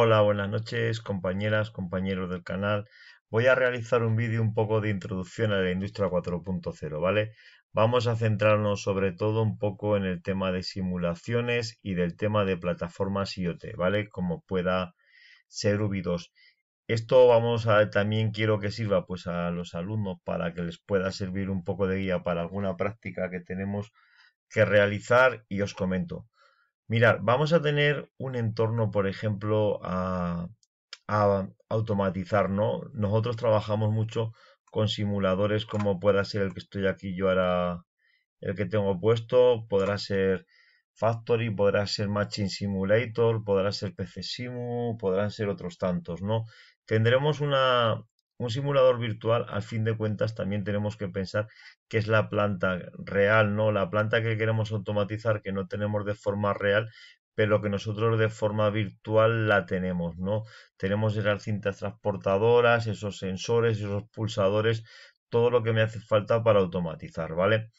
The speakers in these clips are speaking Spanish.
Hola, buenas noches compañeras, compañeros del canal. Voy a realizar un vídeo un poco de introducción a la industria 4.0, ¿vale? Vamos a centrarnos sobre todo un poco en el tema de simulaciones y del tema de plataformas IoT, ¿vale? Como pueda ser UBI2. Esto vamos a, también quiero que sirva pues a los alumnos para que les pueda servir un poco de guía para alguna práctica que tenemos que realizar y os comento. Mirad, vamos a tener un entorno, por ejemplo, a, automatizar, ¿no? Nosotros trabajamos mucho con simuladores como pueda ser el que estoy aquí yo ahora, el que tengo puesto, podrá ser Factory, podrá ser Machine Simulator, podrá ser PC Simu, podrán ser otros tantos, ¿no? Tendremos una, un simulador virtual, al fin de cuentas, también tenemos que pensar que es la planta real, ¿no? La planta que queremos automatizar, que no tenemos de forma real, pero que nosotros de forma virtual la tenemos, ¿no? Tenemos esas cintas transportadoras, esos sensores, esos pulsadores, todo lo que me hace falta para automatizar, ¿vale?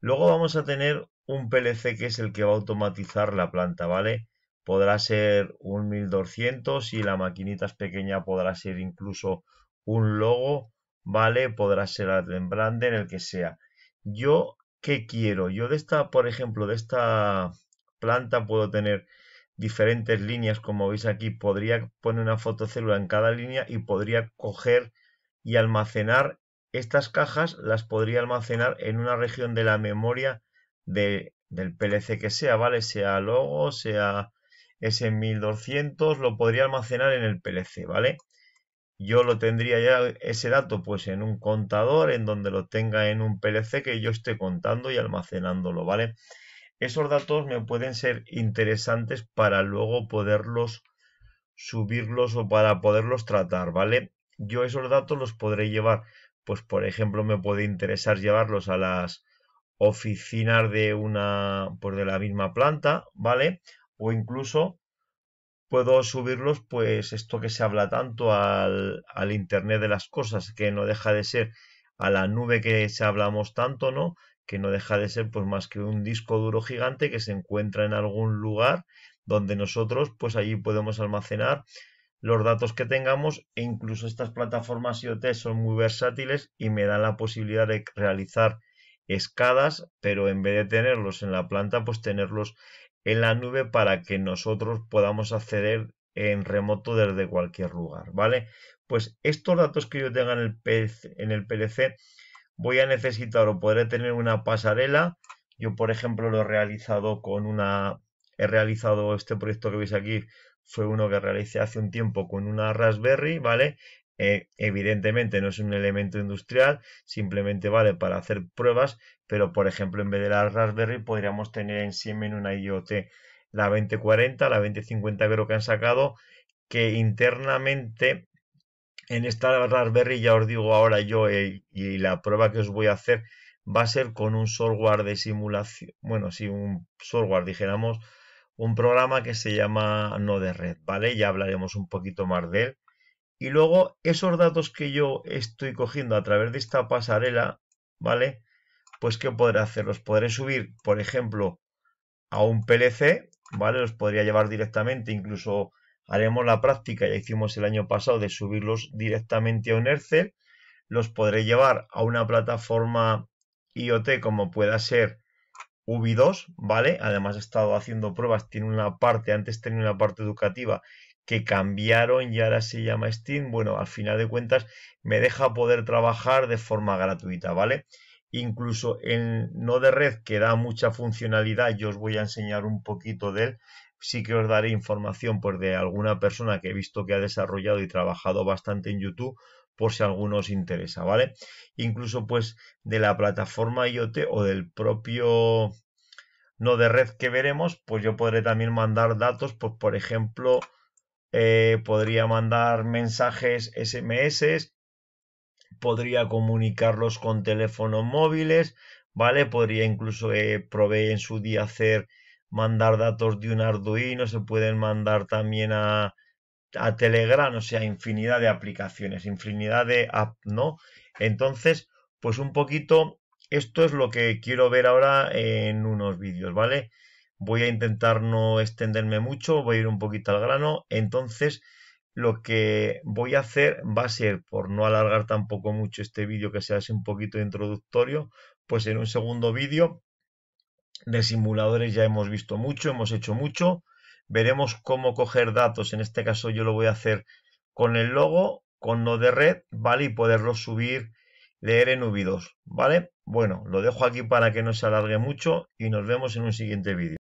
Luego vamos a tener un PLC que es el que va a automatizar la planta, ¿vale? Podrá ser un 1200 y la maquinita es pequeña, podrá ser incluso un logo, ¿vale? Podrá ser de en el que sea. Yo, ¿qué quiero? Yo de esta, por ejemplo, de esta planta puedo tener diferentes líneas, como veis aquí, podría poner una fotocélula en cada línea y podría coger y almacenar estas cajas, las podría almacenar en una región de la memoria del PLC que sea, ¿vale? Sea logo, sea S1200, lo podría almacenar en el PLC, ¿vale? yo lo tendría ya ese dato pues en un contador, en donde lo tenga en un PLC que yo esté contando y almacenándolo, ¿vale? Esos datos me pueden ser interesantes para luego poderlos subirlos o para poderlos tratar, ¿vale? Yo esos datos los podré llevar, pues por ejemplo me puede interesar llevarlos a las oficinas de una, pues de la misma planta, ¿vale? O incluso puedo subirlos, pues esto que se habla tanto al, Internet de las cosas, que no deja de ser a la nube que se hablamos tanto, ¿no? Que no deja de ser pues más que un disco duro gigante que se encuentra en algún lugar donde nosotros pues allí podemos almacenar los datos que tengamos e incluso estas plataformas IoT son muy versátiles y me dan la posibilidad de realizar escadas, pero en vez de tenerlos en la planta, pues tenerlos en la nube para que nosotros podamos acceder en remoto desde cualquier lugar, ¿vale? Pues estos datos que yo tenga en el, PC, en el PLC voy a necesitar o podré tener una pasarela. Yo, por ejemplo, lo he realizado con una... He realizado este proyecto que veis aquí, fue uno que realicé hace un tiempo con una Raspberry, ¿vale? Eh, evidentemente no es un elemento industrial, simplemente vale para hacer pruebas, pero por ejemplo en vez de la Raspberry podríamos tener en Siemens una IoT. La 2040, la 2050 creo que han sacado, que internamente en esta Raspberry, ya os digo ahora yo, eh, y la prueba que os voy a hacer va a ser con un software de simulación, bueno, si un software, dijéramos, un programa que se llama Node Red, ¿vale? Ya hablaremos un poquito más de él. Y luego esos datos que yo estoy cogiendo a través de esta pasarela, ¿vale? Pues ¿qué podré hacer? Los podré subir, por ejemplo, a un PLC, ¿vale? Los podría llevar directamente, incluso haremos la práctica, ya hicimos el año pasado, de subirlos directamente a un Excel. Los podré llevar a una plataforma IoT como pueda ser UBI2, ¿vale? Además he estado haciendo pruebas, tiene una parte, antes tenía una parte educativa que cambiaron y ahora se llama Steam, bueno, al final de cuentas me deja poder trabajar de forma gratuita, ¿vale? Incluso en no de red, que da mucha funcionalidad, yo os voy a enseñar un poquito de él, sí que os daré información pues, de alguna persona que he visto que ha desarrollado y trabajado bastante en YouTube, por si alguno os interesa, ¿vale? Incluso pues de la plataforma IoT o del propio no de red que veremos, pues yo podré también mandar datos, pues por ejemplo, eh, podría mandar mensajes SMS, podría comunicarlos con teléfonos móviles, ¿vale? Podría incluso eh, proveer en su día hacer mandar datos de un Arduino, se pueden mandar también a, a Telegram, o sea, infinidad de aplicaciones, infinidad de app, ¿no? Entonces, pues un poquito, esto es lo que quiero ver ahora en unos vídeos, ¿vale? voy a intentar no extenderme mucho, voy a ir un poquito al grano. Entonces, lo que voy a hacer va a ser, por no alargar tampoco mucho este vídeo, que sea hace un poquito introductorio, pues en un segundo vídeo de simuladores ya hemos visto mucho, hemos hecho mucho. Veremos cómo coger datos, en este caso yo lo voy a hacer con el logo, con no de red, ¿vale? Y poderlo subir, leer en 2 ¿vale? Bueno, lo dejo aquí para que no se alargue mucho y nos vemos en un siguiente vídeo.